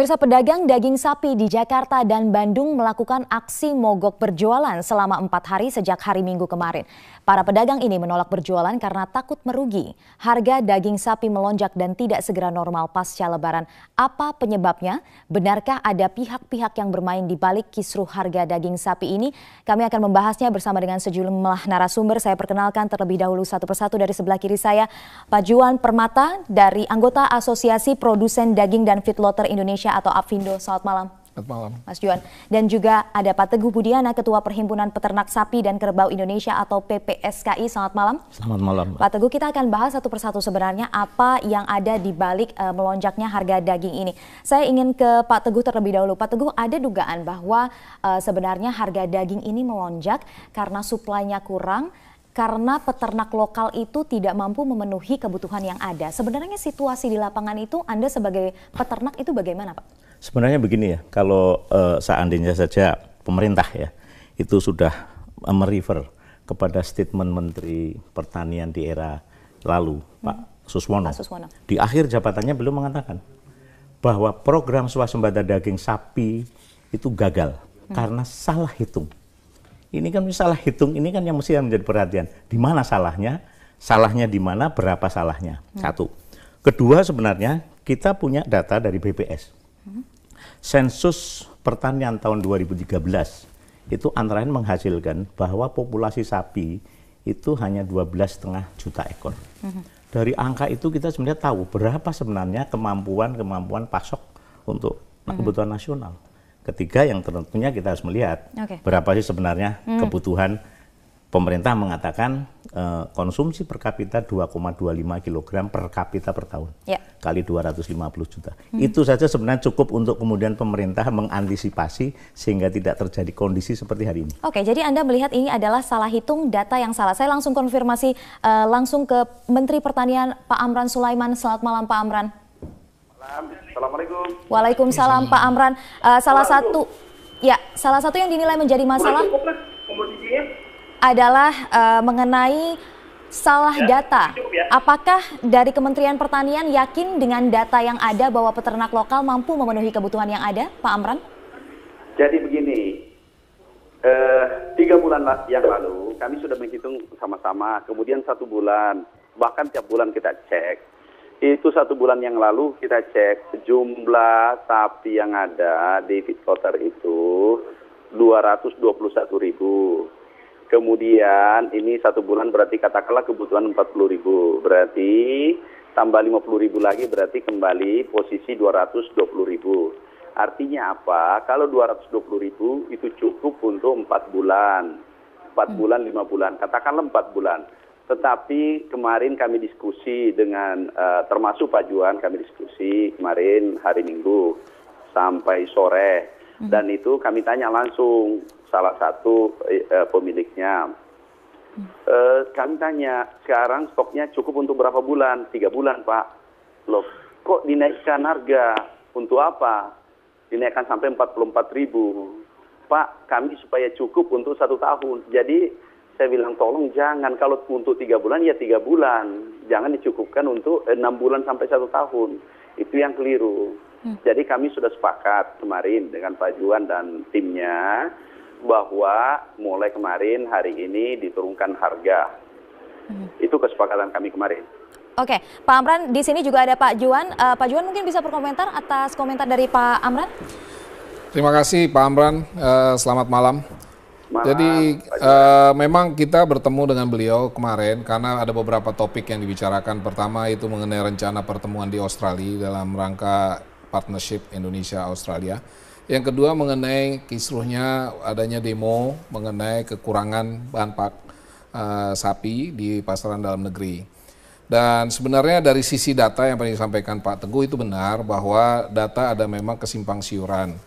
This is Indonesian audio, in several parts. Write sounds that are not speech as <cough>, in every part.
Pemirsa pedagang daging sapi di Jakarta dan Bandung melakukan aksi mogok berjualan selama empat hari sejak hari Minggu kemarin. Para pedagang ini menolak berjualan karena takut merugi. Harga daging sapi melonjak dan tidak segera normal pasca lebaran. Apa penyebabnya? Benarkah ada pihak-pihak yang bermain di balik kisruh harga daging sapi ini? Kami akan membahasnya bersama dengan sejumlah narasumber. Saya perkenalkan terlebih dahulu satu persatu dari sebelah kiri saya. Pak Juan Permata dari anggota Asosiasi Produsen Daging dan Feedlotter Indonesia Indonesia atau Apindo. Selamat malam. Selamat malam. Mas Juan. Dan juga ada Pak Teguh Budiana, Ketua Perhimpunan Peternak Sapi dan Kerbau Indonesia atau PPSKI. Selamat malam. Selamat malam. Pak Teguh, kita akan bahas satu persatu sebenarnya apa yang ada di balik uh, melonjaknya harga daging ini. Saya ingin ke Pak Teguh terlebih dahulu. Pak Teguh, ada dugaan bahwa uh, sebenarnya harga daging ini melonjak karena suplainya kurang, karena peternak lokal itu tidak mampu memenuhi kebutuhan yang ada. Sebenarnya situasi di lapangan itu Anda sebagai peternak itu bagaimana, Pak? Sebenarnya begini ya, kalau uh, seandainya saja pemerintah ya itu sudah merefer kepada statement Menteri Pertanian di era lalu, hmm. Pak Suswono. Pak Suswono. Di akhir jabatannya belum mengatakan bahwa program swasembada daging sapi itu gagal hmm. karena salah hitung ini kan misalnya hitung, ini kan yang mesti yang menjadi perhatian. Di mana salahnya? Salahnya di mana? Berapa salahnya? Hmm. Satu. Kedua sebenarnya kita punya data dari BPS. Hmm. Sensus pertanian tahun 2013 itu antara lain menghasilkan bahwa populasi sapi itu hanya 12,5 juta ekor. Hmm. Dari angka itu kita sebenarnya tahu berapa sebenarnya kemampuan-kemampuan pasok untuk hmm. kebutuhan nasional. Ketiga yang tentunya kita harus melihat okay. berapa sih sebenarnya hmm. kebutuhan pemerintah mengatakan uh, konsumsi per kapita 2,25 kg per kapita per tahun yeah. kali 250 juta. Hmm. Itu saja sebenarnya cukup untuk kemudian pemerintah mengantisipasi sehingga tidak terjadi kondisi seperti hari ini. Oke, jadi Anda melihat ini adalah salah hitung data yang salah. Saya langsung konfirmasi uh, langsung ke Menteri Pertanian Pak Amran Sulaiman. Selamat malam Pak Amran. Assalamualaikum. Waalaikumsalam Pak Amran. Uh, salah satu ya, salah satu yang dinilai menjadi masalah adalah uh, mengenai salah ya, data. Ya. Apakah dari Kementerian Pertanian yakin dengan data yang ada bahwa peternak lokal mampu memenuhi kebutuhan yang ada, Pak Amran? Jadi begini, eh, tiga bulan yang lalu kami sudah menghitung sama-sama, kemudian satu bulan, bahkan tiap bulan kita cek itu satu bulan yang lalu kita cek jumlah sapi yang ada di feed slaughter itu 221 ribu. Kemudian ini satu bulan berarti katakanlah kebutuhan 40 ribu. Berarti tambah 50 ribu lagi berarti kembali posisi 220 ribu. Artinya apa? Kalau 220 ribu itu cukup untuk 4 bulan. 4 hmm. bulan, 5 bulan. Katakanlah 4 bulan tetapi kemarin kami diskusi dengan eh, termasuk Pak Juan kami diskusi kemarin hari Minggu sampai sore mhm. dan itu kami tanya langsung salah satu uh, pemiliknya mhm. eh, kami tanya sekarang stoknya cukup untuk berapa bulan tiga bulan pak loh kok dinaikkan harga untuk apa dinaikkan sampai 44.000 pak kami supaya cukup untuk satu tahun jadi saya bilang tolong jangan kalau untuk tiga bulan ya tiga bulan jangan dicukupkan untuk eh, enam bulan sampai satu tahun itu yang keliru hmm. jadi kami sudah sepakat kemarin dengan Pak Juan dan timnya bahwa mulai kemarin hari ini diturunkan harga hmm. itu kesepakatan kami kemarin Oke, Pak Amran, di sini juga ada Pak Juan. Uh, Pak Juan mungkin bisa berkomentar atas komentar dari Pak Amran. Terima kasih Pak Amran. Uh, selamat malam. Malam, Jadi uh, memang kita bertemu dengan beliau kemarin karena ada beberapa topik yang dibicarakan. Pertama itu mengenai rencana pertemuan di Australia dalam rangka partnership Indonesia Australia. Yang kedua mengenai kisruhnya adanya demo mengenai kekurangan bahan pak uh, sapi di pasaran dalam negeri. Dan sebenarnya dari sisi data yang paling disampaikan Pak Teguh itu benar bahwa data ada memang kesimpang siuran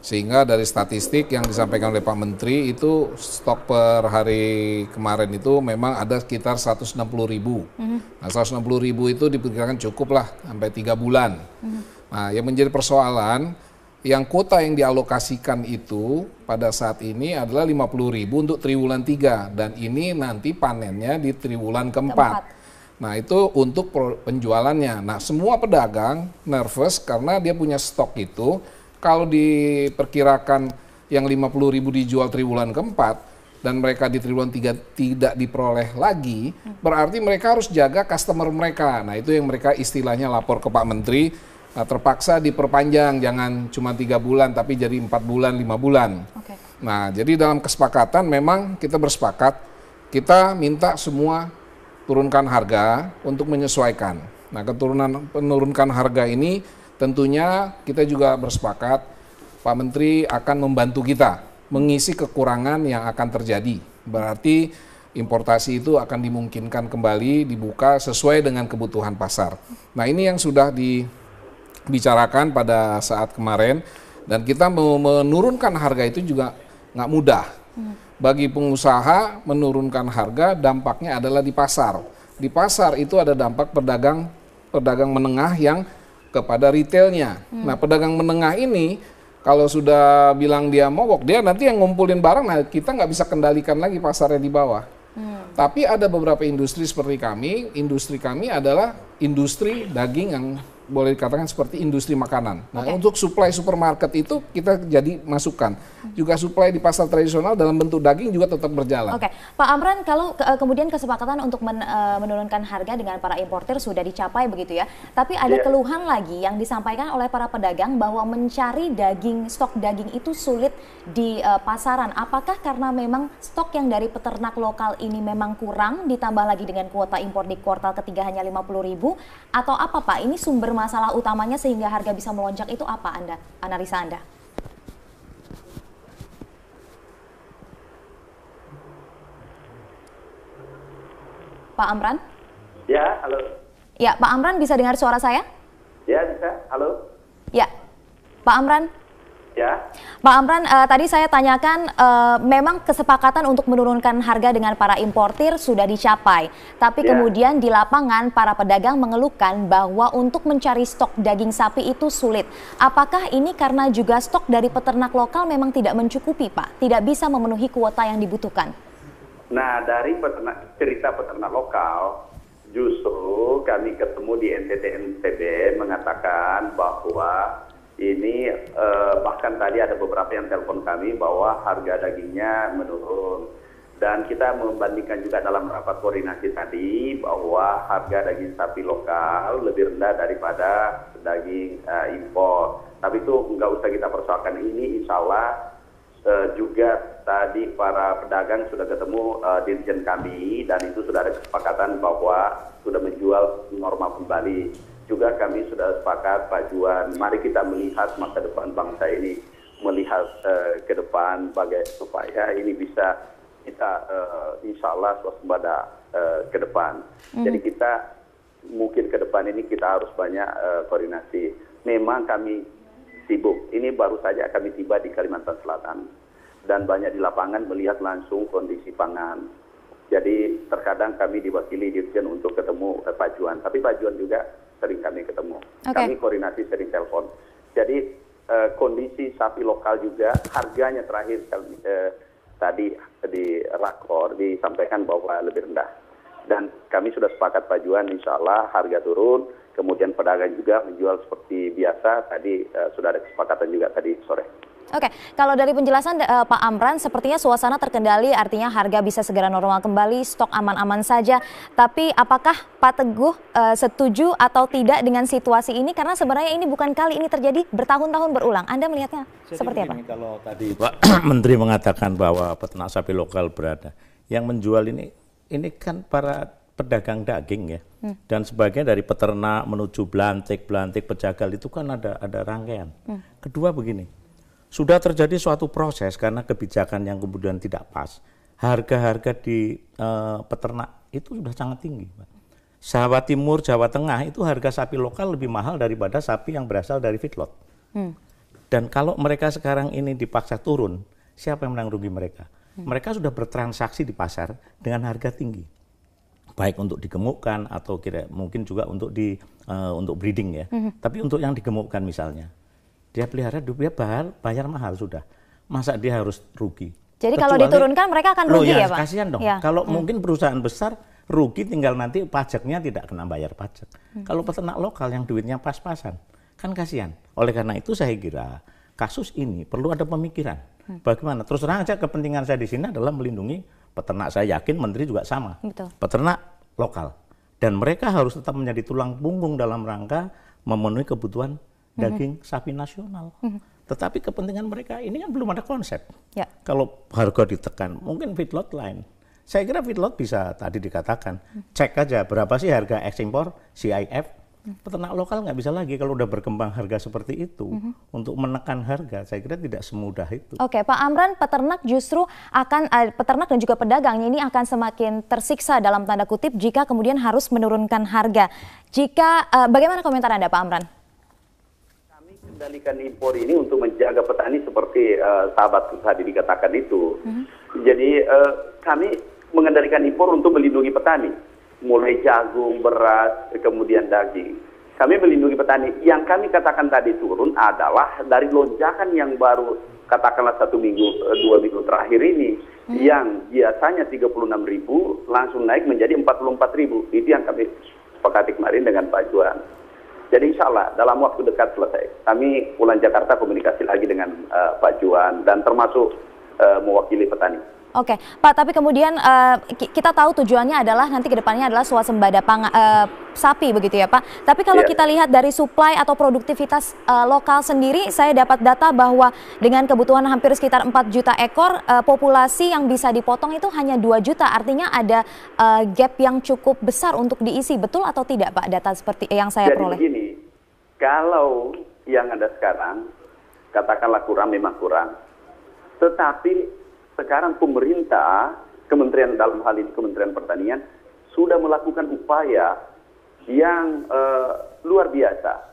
sehingga dari statistik yang disampaikan oleh Pak Menteri itu stok per hari kemarin itu memang ada sekitar 160 ribu. Mm -hmm. Nah 160 ribu itu diperkirakan cukup lah sampai tiga bulan. Mm Nah yang menjadi persoalan yang kuota yang dialokasikan itu pada saat ini adalah 50 ribu untuk triwulan tiga dan ini nanti panennya di triwulan keempat. keempat. Nah itu untuk penjualannya. Nah semua pedagang nervous karena dia punya stok itu kalau diperkirakan yang 50 ribu dijual triwulan keempat dan mereka di triwulan tiga tidak diperoleh lagi, berarti mereka harus jaga customer mereka. Nah itu yang mereka istilahnya lapor ke Pak Menteri, nah, terpaksa diperpanjang, jangan cuma tiga bulan tapi jadi empat bulan, lima bulan. Okay. Nah jadi dalam kesepakatan memang kita bersepakat, kita minta semua turunkan harga untuk menyesuaikan. Nah keturunan penurunkan harga ini Tentunya kita juga bersepakat Pak Menteri akan membantu kita mengisi kekurangan yang akan terjadi. Berarti importasi itu akan dimungkinkan kembali dibuka sesuai dengan kebutuhan pasar. Nah, ini yang sudah dibicarakan pada saat kemarin dan kita menurunkan harga itu juga nggak mudah. Bagi pengusaha menurunkan harga dampaknya adalah di pasar. Di pasar itu ada dampak pedagang pedagang menengah yang kepada retailnya. Hmm. Nah, pedagang menengah ini kalau sudah bilang dia mogok, dia nanti yang ngumpulin barang, nah kita nggak bisa kendalikan lagi pasarnya di bawah. Hmm. Tapi ada beberapa industri seperti kami, industri kami adalah industri daging yang boleh dikatakan seperti industri makanan. Nah, okay. untuk supply supermarket itu kita jadi masukan. Juga supply di pasar tradisional dalam bentuk daging juga tetap berjalan. Oke, okay. Pak Amran, kalau ke eh, kemudian kesepakatan untuk men eh, menurunkan harga dengan para importer sudah dicapai begitu ya, tapi ada yeah. keluhan lagi yang disampaikan oleh para pedagang bahwa mencari daging stok daging itu sulit di uh, pasaran. Apakah karena memang stok yang dari peternak lokal ini memang kurang ditambah lagi dengan kuota impor di kuartal ketiga hanya 50.000 atau apa Pak? Ini sumber masalah utamanya sehingga harga bisa melonjak itu apa Anda, analisa Anda? Pak Amran? Ya, halo. Ya, Pak Amran bisa dengar suara saya? Ya, bisa. Halo. Ya. Pak Amran, Ya. Pak Amran, uh, tadi saya tanyakan, uh, memang kesepakatan untuk menurunkan harga dengan para importir sudah dicapai, tapi ya. kemudian di lapangan para pedagang mengeluhkan bahwa untuk mencari stok daging sapi itu sulit. Apakah ini karena juga stok dari peternak lokal memang tidak mencukupi, Pak? Tidak bisa memenuhi kuota yang dibutuhkan? Nah, dari peternak, cerita peternak lokal, justru kami ketemu di NTT NTB mengatakan bahwa ini eh, bahkan tadi ada beberapa yang telepon kami bahwa harga dagingnya menurun dan kita membandingkan juga dalam rapat koordinasi tadi bahwa harga daging sapi lokal lebih rendah daripada daging eh, impor. Tapi itu nggak usah kita persoalkan ini, insya Allah eh, juga tadi para pedagang sudah ketemu eh, dirjen kami dan itu sudah ada kesepakatan bahwa sudah menjual normal kembali juga kami sudah sepakat Pak Juan, mari kita melihat masa depan bangsa ini, melihat uh, ke depan bagai supaya ini bisa kita uh, insya Allah swasembada uh, eh, ke depan. mm Jadi kita mungkin ke depan ini kita harus banyak uh, koordinasi. Memang kami sibuk. Ini baru saja kami tiba di Kalimantan Selatan dan banyak di lapangan melihat langsung kondisi pangan. Jadi terkadang kami diwakili Dirjen untuk ketemu eh, Pak Juan, tapi Pak Juan juga sering kami ketemu. Okay. Kami koordinasi sering telepon. Jadi uh, kondisi sapi lokal juga harganya terakhir uh, tadi di rakor disampaikan bahwa lebih rendah. Dan kami sudah sepakat Pak Juan, insya Allah harga turun, kemudian pedagang juga menjual seperti biasa. Tadi uh, sudah ada kesepakatan juga tadi sore. Oke, kalau dari penjelasan uh, Pak Amran, sepertinya suasana terkendali, artinya harga bisa segera normal kembali, stok aman-aman saja. Tapi apakah Pak Teguh uh, setuju atau tidak dengan situasi ini? Karena sebenarnya ini bukan kali ini terjadi bertahun-tahun berulang. Anda melihatnya Jadi seperti apa? Kalau tadi Pak <clears throat> Menteri mengatakan bahwa peternak sapi lokal berada, yang menjual ini, ini kan para pedagang daging ya, hmm. dan sebagian dari peternak menuju belantik, belantik, pejagal itu kan ada ada rangkaian. Hmm. Kedua begini sudah terjadi suatu proses karena kebijakan yang kemudian tidak pas. Harga-harga di e, peternak itu sudah sangat tinggi, Jawa Timur, Jawa Tengah itu harga sapi lokal lebih mahal daripada sapi yang berasal dari feedlot. Hmm. Dan kalau mereka sekarang ini dipaksa turun, siapa yang menang rugi mereka? Hmm. Mereka sudah bertransaksi di pasar dengan harga tinggi, baik untuk digemukkan atau kira mungkin juga untuk di uh, untuk breeding ya. Hmm. Tapi untuk yang digemukkan misalnya, dia pelihara dia bayar, bayar mahal sudah. Masa dia harus rugi? Jadi Kecuali, kalau diturunkan mereka akan rugi ya, ya Pak? Kasihan dong. Ya. Kalau hmm. mungkin perusahaan besar rugi tinggal nanti pajaknya tidak kena bayar pajak. Hmm. Kalau peternak lokal yang duitnya pas-pasan, kan kasihan. Oleh karena itu saya kira kasus ini perlu ada pemikiran. Hmm. Bagaimana? Terus terang aja kepentingan saya di sini adalah melindungi peternak. Saya yakin menteri juga sama. Betul. Peternak lokal. Dan mereka harus tetap menjadi tulang punggung dalam rangka memenuhi kebutuhan Mhm. daging sapi nasional. Mhm. Tetapi kepentingan mereka ini kan belum ada konsep. Ya. Kalau harga ditekan, mungkin feedlot lain. Saya kira feedlot bisa tadi dikatakan, mhm. cek aja berapa sih harga ekspor CIF. Peternak lokal nggak bisa lagi kalau udah berkembang harga seperti itu. Mm -hmm. Untuk menekan harga, saya kira tidak semudah itu. Oke, Pak Amran, peternak justru akan, eh, peternak dan juga pedagangnya ini akan semakin tersiksa dalam tanda kutip jika kemudian harus menurunkan harga. Jika, eh, bagaimana komentar Anda Pak Amran? Kendalikan impor ini untuk menjaga petani seperti uh, sahabat tadi dikatakan itu. -hmm. Jadi uh, kami mengendalikan impor untuk melindungi petani, mulai jagung, beras, kemudian daging. Kami melindungi petani. Yang kami katakan tadi turun adalah dari lonjakan yang baru katakanlah satu minggu eh, dua minggu terakhir ini hmm. yang biasanya 36 ribu langsung naik menjadi 44 ribu itu yang kami sepakati kemarin dengan Pak Juan. Jadi insya Allah dalam waktu dekat selesai. Kami pulang Jakarta komunikasi lagi dengan uh, Pak Juan dan termasuk uh, mewakili petani. Oke, Pak. Tapi kemudian uh, kita tahu tujuannya adalah nanti kedepannya adalah suasembada pang uh, sapi begitu ya, Pak. Tapi kalau yeah. kita lihat dari supply atau produktivitas uh, lokal sendiri, saya dapat data bahwa dengan kebutuhan hampir sekitar 4 juta ekor, uh, populasi yang bisa dipotong itu hanya 2 juta. Artinya ada uh, gap yang cukup besar untuk diisi, betul atau tidak, Pak? Data seperti yang saya Jadi peroleh. Begini, kalau yang ada sekarang, katakanlah kurang memang kurang. Tetapi sekarang pemerintah, kementerian dalam hal ini Kementerian Pertanian, sudah melakukan upaya yang uh, luar biasa.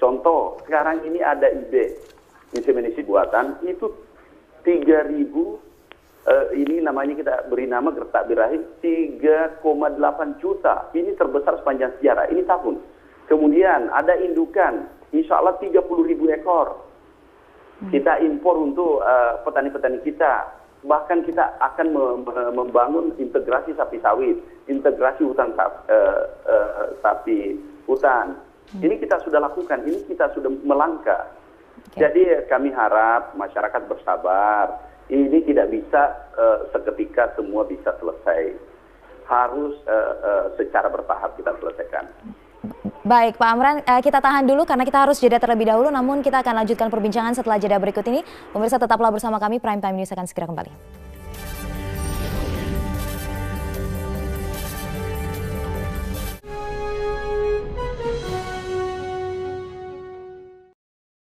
Contoh, sekarang ini ada ide inseminasi buatan, itu 3000 uh, eh, ini namanya kita beri nama gertak birahi 3,8 juta. Ini terbesar sepanjang sejarah. Ini tahun Kemudian ada indukan, insya Allah 30 ribu ekor. Hmm. Kita impor untuk eh, petani-petani uh, kita. Bahkan kita akan membangun integrasi sapi sawit, integrasi hutan sapi, uh, eh, uh, eh, sapi hutan. Hmm. Ini kita sudah lakukan, ini kita sudah melangkah. Okay. Jadi kami harap masyarakat bersabar. Ini tidak bisa uh, seketika semua bisa selesai. Harus uh, uh, secara bertahap kita selesaikan. Baik, Pak Amran, eh, kita tahan dulu karena kita harus jeda terlebih dahulu, namun kita akan lanjutkan perbincangan setelah jeda berikut ini. Pemirsa tetaplah bersama kami, Prime Time News akan segera kembali.